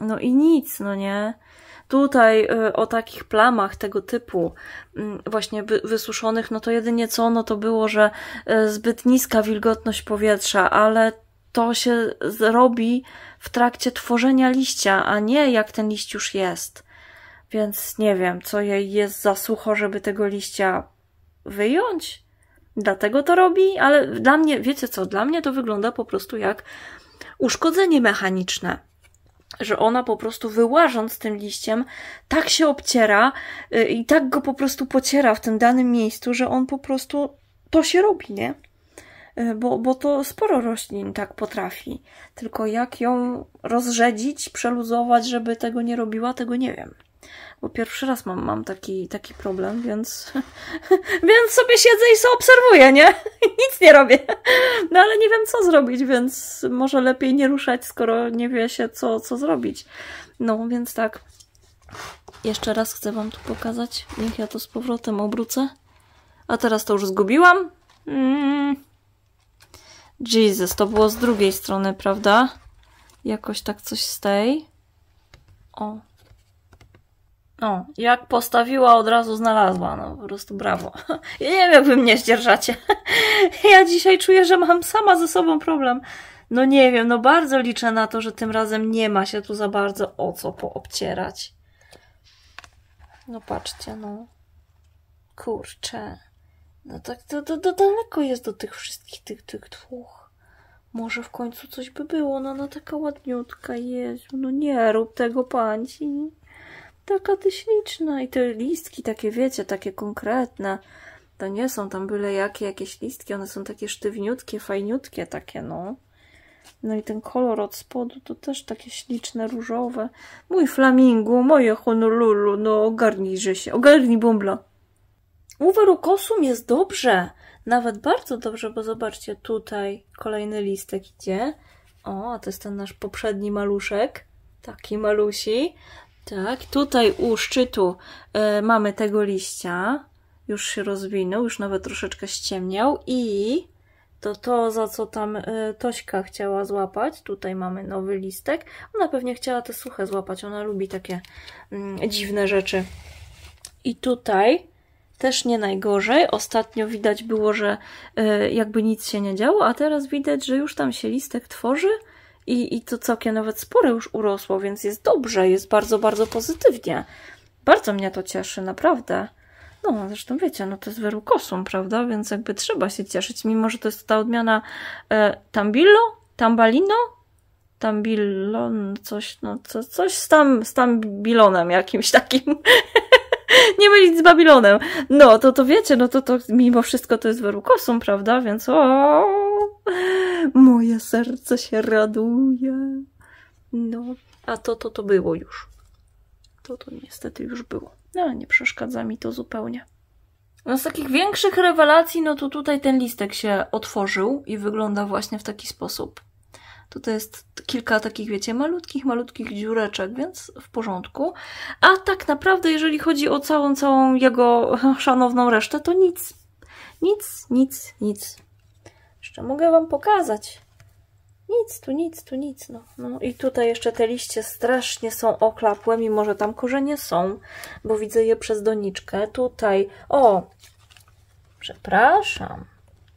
no i nic, no nie. Tutaj y, o takich plamach tego typu, mm, właśnie wysuszonych, no to jedynie co, no to było, że zbyt niska wilgotność powietrza, ale to się zrobi w trakcie tworzenia liścia, a nie jak ten liść już jest. Więc nie wiem, co jej jest za sucho, żeby tego liścia wyjąć. Dlatego to robi, ale dla mnie, wiecie co, dla mnie to wygląda po prostu jak uszkodzenie mechaniczne. Że ona po prostu wyłażąc tym liściem, tak się obciera y, i tak go po prostu pociera w tym danym miejscu, że on po prostu to się robi, nie? Y, bo, bo to sporo roślin tak potrafi. Tylko jak ją rozrzedzić, przeluzować, żeby tego nie robiła, tego nie wiem bo pierwszy raz mam, mam taki, taki problem, więc, więc sobie siedzę i sobie obserwuję, nie? Nic nie robię. No ale nie wiem, co zrobić, więc może lepiej nie ruszać, skoro nie wie się, co, co zrobić. No, więc tak. Jeszcze raz chcę Wam tu pokazać. Niech ja to z powrotem obrócę. A teraz to już zgubiłam. Mm. Jesus, to było z drugiej strony, prawda? Jakoś tak coś z tej. O, o, jak postawiła, od razu znalazła. No po prostu brawo. Ja nie wiem, jak wy mnie zdzierżacie. Ja dzisiaj czuję, że mam sama ze sobą problem. No nie wiem, no bardzo liczę na to, że tym razem nie ma się tu za bardzo o co poobcierać. No patrzcie, no. Kurczę. No tak to, to, to daleko jest do tych wszystkich, tych, tych dwóch. Może w końcu coś by było, no, no taka ładniutka jest. No nie rób tego, panci taka ty śliczna i te listki takie, wiecie, takie konkretne. To nie są tam byle jakie jakieś listki, one są takie sztywniutkie, fajniutkie takie, no. No i ten kolor od spodu to też takie śliczne, różowe. Mój flamingu, moje Honolulu, no ogarnijże się, ogarnij bumbla. kosum jest dobrze, nawet bardzo dobrze, bo zobaczcie, tutaj kolejny listek idzie. O, a to jest ten nasz poprzedni maluszek, taki malusi. Tak, tutaj u szczytu y, mamy tego liścia. Już się rozwinął, już nawet troszeczkę ściemniał i to to, za co tam y, Tośka chciała złapać. Tutaj mamy nowy listek. Ona pewnie chciała te suche złapać, ona lubi takie y, dziwne rzeczy. I tutaj też nie najgorzej. Ostatnio widać było, że e, jakby nic się nie działo, a teraz widać, że już tam się listek tworzy i, i to całkiem nawet spore już urosło, więc jest dobrze, jest bardzo, bardzo pozytywnie. Bardzo mnie to cieszy, naprawdę. No, zresztą wiecie, no to jest werukosum, prawda? Więc jakby trzeba się cieszyć, mimo że to jest ta odmiana e, tambillo, tambalino, tambilon, coś, no co, coś z, tam, z tambilonem jakimś takim. nie mylić z Babilonem. No, to to wiecie, no to to mimo wszystko to jest Werukosum, prawda? Więc o, moje serce się raduje. No, a to to to było już. To to niestety już było. No, nie przeszkadza mi to zupełnie. No z takich większych rewelacji, no to tutaj ten listek się otworzył i wygląda właśnie w taki sposób. Tutaj jest kilka takich, wiecie, malutkich, malutkich dziureczek, więc w porządku. A tak naprawdę, jeżeli chodzi o całą, całą jego szanowną resztę, to nic. Nic, nic, nic. Jeszcze mogę Wam pokazać. Nic, tu nic, tu nic. No. no i tutaj jeszcze te liście strasznie są oklapłe, mimo że tam korzenie są, bo widzę je przez doniczkę. Tutaj, o, przepraszam,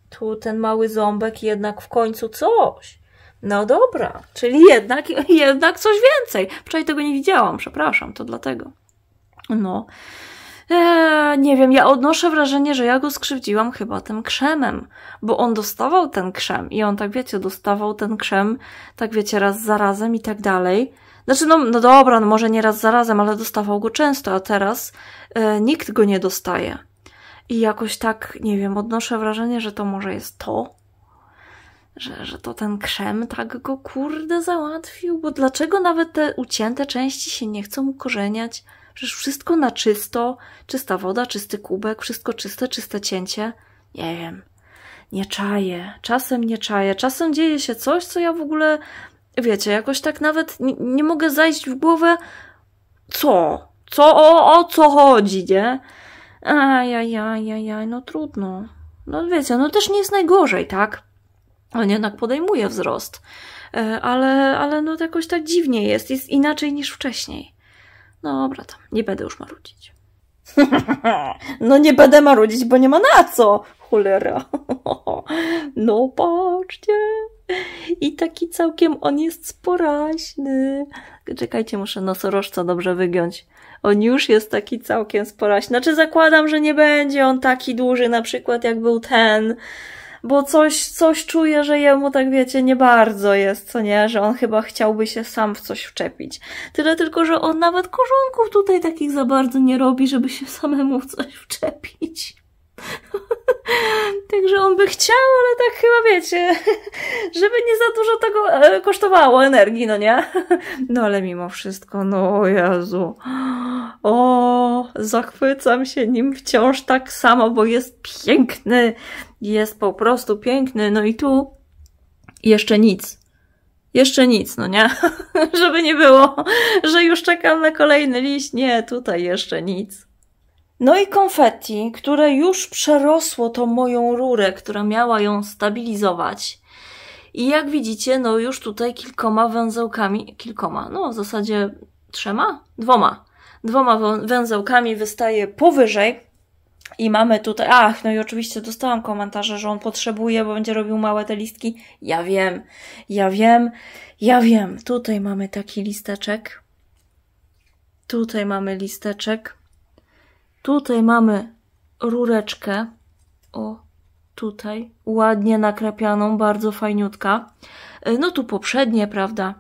tu ten mały ząbek jednak w końcu coś. No dobra, czyli jednak, jednak coś więcej. Wczoraj tego nie widziałam, przepraszam, to dlatego. No. Eee, nie wiem, ja odnoszę wrażenie, że ja go skrzywdziłam chyba tym krzemem, bo on dostawał ten krzem i on tak wiecie, dostawał ten krzem, tak wiecie, raz za razem i tak dalej. Znaczy, no, no dobra, no może nie raz za razem, ale dostawał go często, a teraz e, nikt go nie dostaje. I jakoś tak, nie wiem, odnoszę wrażenie, że to może jest to, że, że to ten krzem tak go kurde załatwił, bo dlaczego nawet te ucięte części się nie chcą ukorzeniać? Przecież wszystko na czysto, czysta woda, czysty kubek, wszystko czyste, czyste cięcie. Nie wiem. Nie czaję, czasem nie czaję, czasem dzieje się coś, co ja w ogóle, wiecie, jakoś tak nawet nie, nie mogę zajść w głowę, co? Co, o, o co chodzi, nie? Ajajajajaj, no trudno. No wiecie, no też nie jest najgorzej, tak? on jednak podejmuje wzrost. E, ale, ale no jakoś tak dziwnie jest, jest inaczej niż wcześniej. No Dobra, tam, nie będę już marudzić. no nie będę marudzić, bo nie ma na co! Cholera. no patrzcie! I taki całkiem on jest sporaśny. Czekajcie, muszę nosorożca dobrze wygiąć. On już jest taki całkiem sporaśny. Znaczy zakładam, że nie będzie on taki duży na przykład jak był ten bo coś, coś czuję, że jemu tak wiecie, nie bardzo jest, co nie, że on chyba chciałby się sam w coś wczepić. Tyle tylko, że on nawet korzonków tutaj takich za bardzo nie robi, żeby się samemu w coś wczepić. Także on by chciał, ale tak chyba wiecie, żeby nie za dużo tego e, kosztowało energii, no nie? No ale mimo wszystko, no o Jezu. O, zachwycam się nim wciąż tak samo, bo jest piękny. Jest po prostu piękny. No i tu jeszcze nic jeszcze nic, no nie? Żeby nie było, że już czekam na kolejny liść. Nie, tutaj jeszcze nic. No i konfetti, które już przerosło tą moją rurę, która miała ją stabilizować. I jak widzicie, no już tutaj kilkoma węzełkami, kilkoma, no w zasadzie trzema, dwoma, dwoma węzełkami wystaje powyżej. I mamy tutaj, ach, no i oczywiście dostałam komentarze, że on potrzebuje, bo będzie robił małe te listki. Ja wiem, ja wiem, ja wiem. Tutaj mamy taki listeczek. Tutaj mamy listeczek. Tutaj mamy rureczkę. O, tutaj. Ładnie nakrapianą bardzo fajniutka. E, no tu poprzednie, prawda?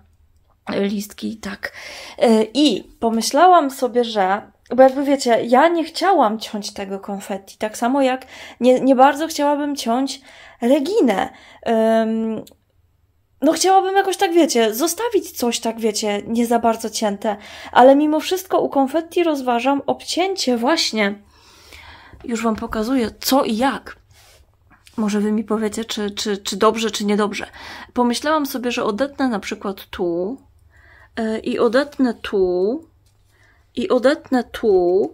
E, listki, tak. E, I pomyślałam sobie, że bo jakby wiecie, ja nie chciałam ciąć tego konfetti, tak samo jak nie, nie bardzo chciałabym ciąć Reginę. Um, no chciałabym jakoś tak, wiecie, zostawić coś tak, wiecie, nie za bardzo cięte, ale mimo wszystko u konfetti rozważam obcięcie właśnie. Już wam pokazuję, co i jak. Może wy mi powiecie, czy, czy, czy dobrze, czy niedobrze. Pomyślałam sobie, że odetnę na przykład tu e, i odetnę tu i odetnę tu.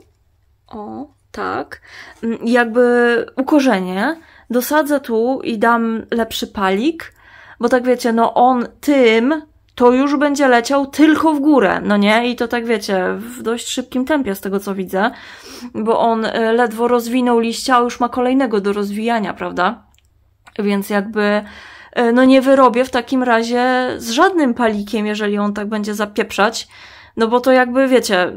O, tak. Mm, jakby ukorzenie. Dosadzę tu i dam lepszy palik bo tak wiecie, no on tym to już będzie leciał tylko w górę, no nie? I to tak wiecie, w dość szybkim tempie z tego co widzę, bo on e, ledwo rozwinął liścia, a już ma kolejnego do rozwijania, prawda? Więc jakby e, no nie wyrobię w takim razie z żadnym palikiem, jeżeli on tak będzie zapieprzać, no bo to jakby wiecie,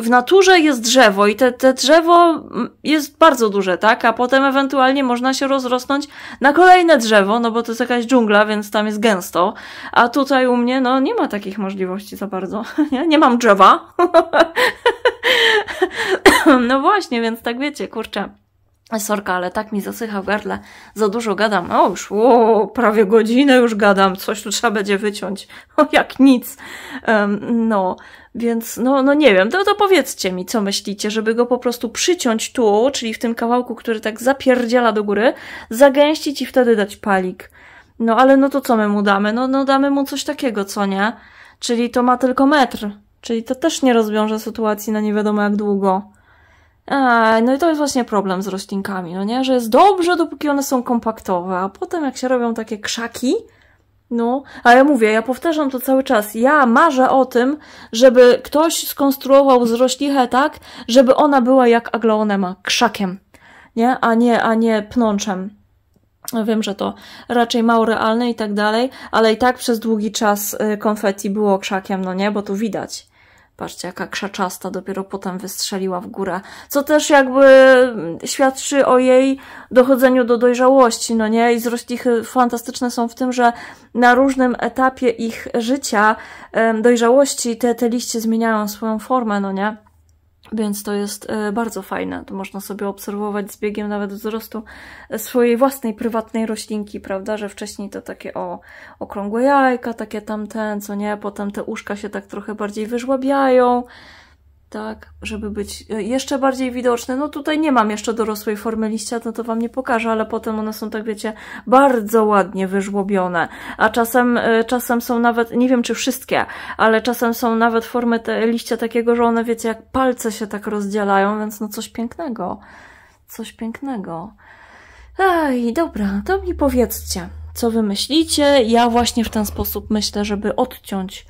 w naturze jest drzewo i te, te drzewo mm, jest bardzo duże, tak? A potem ewentualnie można się rozrosnąć na kolejne drzewo, no bo to jest jakaś dżungla, więc tam jest gęsto. A tutaj u mnie, no nie ma takich możliwości za bardzo. Nie, nie mam drzewa. no właśnie, więc tak wiecie, kurczę. Sorka, ale tak mi zasycha w gardle. Za dużo gadam. O, już o, prawie godzinę już gadam. Coś tu trzeba będzie wyciąć. O, jak nic. Um, no, więc no, no nie wiem. To, to powiedzcie mi, co myślicie, żeby go po prostu przyciąć tu, czyli w tym kawałku, który tak zapierdziela do góry, zagęścić i wtedy dać palik. No, ale no to co my mu damy? No, no damy mu coś takiego, co nie? Czyli to ma tylko metr. Czyli to też nie rozwiąże sytuacji na nie wiadomo jak długo no i to jest właśnie problem z roślinkami, no nie? Że jest dobrze, dopóki one są kompaktowe, a potem jak się robią takie krzaki, no, ale mówię, ja powtarzam to cały czas. Ja marzę o tym, żeby ktoś skonstruował z roślichę tak, żeby ona była jak aglaonema, krzakiem, nie? A nie, a nie pnączem. No wiem, że to raczej mało realne i tak dalej, ale i tak przez długi czas y, konfeti było krzakiem, no nie? Bo tu widać. Patrzcie, jaka krzaczasta dopiero potem wystrzeliła w górę. Co też jakby świadczy o jej dochodzeniu do dojrzałości, no nie? I zroślichy fantastyczne są w tym, że na różnym etapie ich życia, dojrzałości, te, te liście zmieniają swoją formę, no nie? Więc to jest e, bardzo fajne. To można sobie obserwować z biegiem nawet wzrostu e, swojej własnej prywatnej roślinki, prawda? Że wcześniej to takie o okrągłe jajka, takie tamten, co nie, potem te uszka się tak trochę bardziej wyżłabiają tak, żeby być e, jeszcze bardziej widoczne. No tutaj nie mam jeszcze dorosłej formy liścia, no to Wam nie pokażę, ale potem one są tak, wiecie, bardzo ładnie wyżłobione. A czasem, e, czasem są nawet, nie wiem czy wszystkie, ale czasem są nawet formy te liścia takiego, że one, wiecie, jak palce się tak rozdzielają, więc no coś pięknego. Coś pięknego. Ej, dobra, to mi powiedzcie, co Wy myślicie. Ja właśnie w ten sposób myślę, żeby odciąć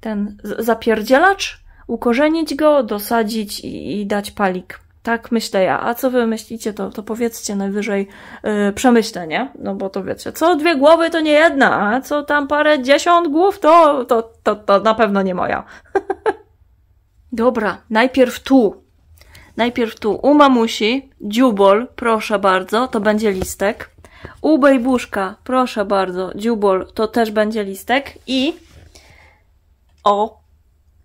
ten zapierdzielacz, ukorzenić go, dosadzić i, i dać palik. Tak myślę ja. A co wy myślicie, to, to powiedzcie najwyżej yy, No bo to wiecie, co dwie głowy to nie jedna, a co tam parę dziesiąt głów to, to, to, to na pewno nie moja. Dobra, najpierw tu. Najpierw tu u mamusi, dziubol, proszę bardzo, to będzie listek. U bejbuszka, proszę bardzo, dziubol, to też będzie listek. I o,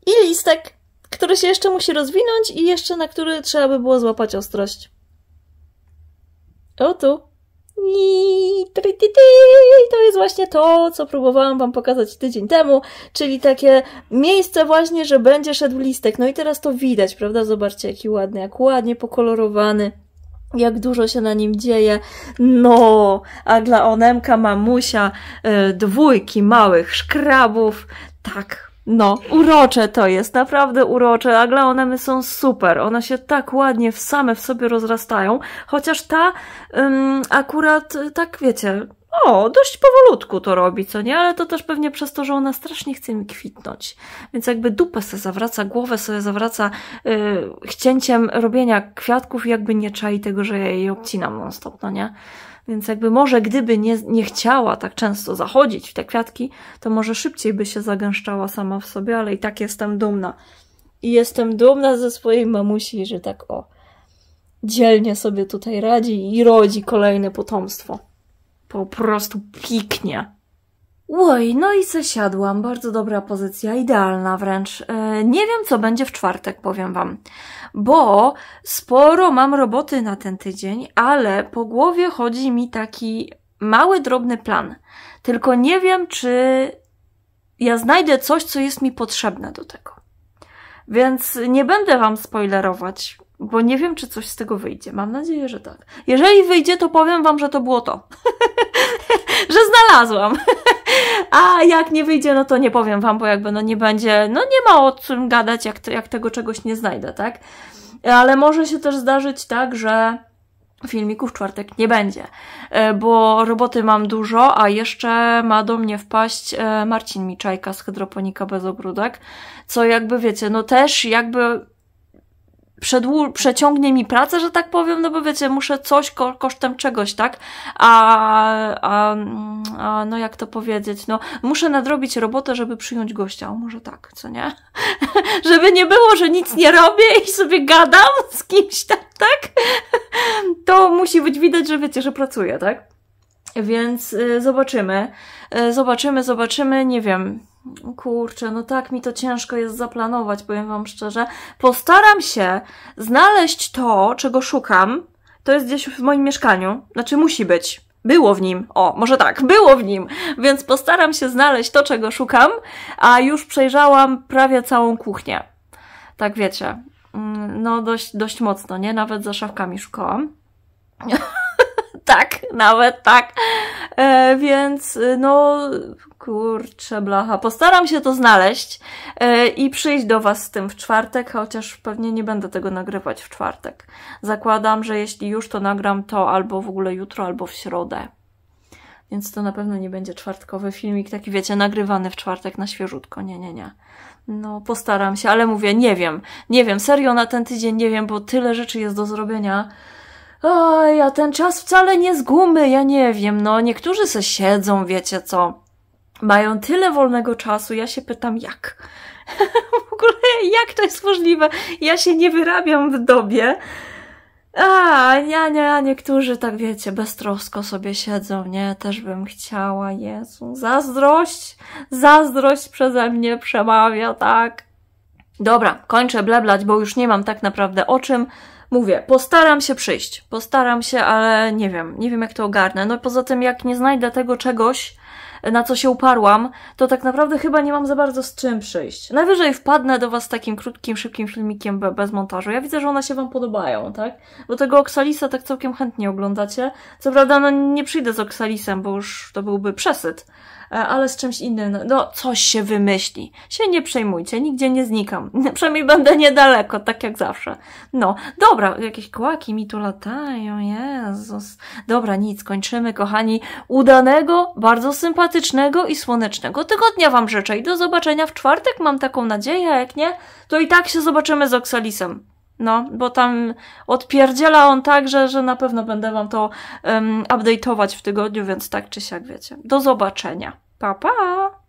i listek który się jeszcze musi rozwinąć i jeszcze na który trzeba by było złapać ostrość. O tu. I to jest właśnie to, co próbowałam Wam pokazać tydzień temu, czyli takie miejsce właśnie, że będzie szedł listek. No i teraz to widać, prawda? Zobaczcie, jaki ładny, jak ładnie pokolorowany jak dużo się na nim dzieje. No, a dla Onemka mamusia, yy, dwójki małych szkrabów, tak, no, urocze to jest, naprawdę urocze. my są super, one się tak ładnie w same w sobie rozrastają, chociaż ta ym, akurat, y, tak wiecie, o, dość powolutku to robi, co nie? Ale to też pewnie przez to, że ona strasznie chce mi kwitnąć. Więc jakby dupę sobie zawraca, głowę sobie zawraca yy, chcięciem robienia kwiatków i jakby nie czai tego, że ja jej obcinam non stop, no nie? Więc jakby może gdyby nie, nie chciała tak często zachodzić w te kwiatki, to może szybciej by się zagęszczała sama w sobie, ale i tak jestem dumna. I jestem dumna ze swojej mamusi, że tak o, dzielnie sobie tutaj radzi i rodzi kolejne potomstwo. Po prostu piknie. Oj, no i zasiadłam. Bardzo dobra pozycja, idealna wręcz. E, nie wiem, co będzie w czwartek, powiem Wam, bo sporo mam roboty na ten tydzień, ale po głowie chodzi mi taki mały, drobny plan. Tylko nie wiem, czy ja znajdę coś, co jest mi potrzebne do tego. Więc nie będę Wam spoilerować, bo nie wiem, czy coś z tego wyjdzie. Mam nadzieję, że tak. Jeżeli wyjdzie, to powiem Wam, że to było to. że znalazłam. A jak nie wyjdzie, no to nie powiem Wam, bo jakby no nie będzie, no nie ma o czym gadać, jak, jak tego czegoś nie znajdę, tak? Ale może się też zdarzyć tak, że filmików czwartek nie będzie, e, bo roboty mam dużo, a jeszcze ma do mnie wpaść e, Marcin Miczajka z Hydroponika bez ogródek, co jakby wiecie, no też jakby przedłu- przeciągnie mi pracę, że tak powiem, no bo wiecie, muszę coś ko kosztem czegoś, tak? A, a, a, no jak to powiedzieć, no muszę nadrobić robotę, żeby przyjąć gościa, o może tak, co nie? żeby nie było, że nic nie robię i sobie gadam z kimś tam, tak? to musi być widać, że wiecie, że pracuję, tak? Więc y, zobaczymy. Y, zobaczymy, zobaczymy, nie wiem. Kurczę, no tak mi to ciężko jest zaplanować, powiem Wam szczerze. Postaram się znaleźć to, czego szukam. To jest gdzieś w moim mieszkaniu. Znaczy, musi być. Było w nim. O, może tak, było w nim. Więc postaram się znaleźć to, czego szukam, a już przejrzałam prawie całą kuchnię. Tak wiecie. Mm, no, dość, dość mocno, nie? Nawet za szafkami szukałam. tak, nawet tak. E, więc y, no, kurczę blacha. Postaram się to znaleźć e, i przyjść do Was z tym w czwartek, chociaż pewnie nie będę tego nagrywać w czwartek. Zakładam, że jeśli już to nagram, to albo w ogóle jutro, albo w środę. Więc to na pewno nie będzie czwartkowy filmik, taki wiecie, nagrywany w czwartek na świeżutko. Nie, nie, nie. No, postaram się, ale mówię, nie wiem. Nie wiem, serio na ten tydzień nie wiem, bo tyle rzeczy jest do zrobienia. Oj, a ten czas wcale nie z gumy, ja nie wiem, no niektórzy se siedzą, wiecie co. Mają tyle wolnego czasu, ja się pytam jak. w ogóle jak to jest możliwe? Ja się nie wyrabiam w dobie. A, nie, nie, niektórzy tak wiecie, beztrosko sobie siedzą, nie? Też bym chciała, Jezu. Zazdrość, zazdrość przeze mnie przemawia, tak? Dobra, kończę bleblać, bo już nie mam tak naprawdę o czym mówię, postaram się przyjść, postaram się, ale nie wiem, nie wiem jak to ogarnę. No i poza tym, jak nie znajdę tego czegoś, e, na co się uparłam, to tak naprawdę chyba nie mam za bardzo z czym przyjść. Najwyżej wpadnę do Was z takim krótkim, szybkim filmikiem bez montażu. Ja widzę, że one się Wam podobają, tak? Bo tego Oksalisa tak całkiem chętnie oglądacie. Co prawda, no nie przyjdę z Oksalisem, bo już to byłby przesyt E, ale z czymś innym. No, no, coś się wymyśli. Się nie przejmujcie, nigdzie nie znikam. Przynajmniej będę niedaleko, tak jak zawsze. No, dobra, jakieś kłaki mi tu latają, Jezus. Dobra, nic, kończymy, kochani. Udanego, bardzo sympatycznego i słonecznego tygodnia Wam życzę i do zobaczenia w czwartek, mam taką nadzieję, jak nie, to i tak się zobaczymy z Oksalisem. No, bo tam odpierdziela on tak, że, że na pewno będę wam to um, update'ować w tygodniu, więc tak czy siak wiecie. Do zobaczenia. Pa, pa!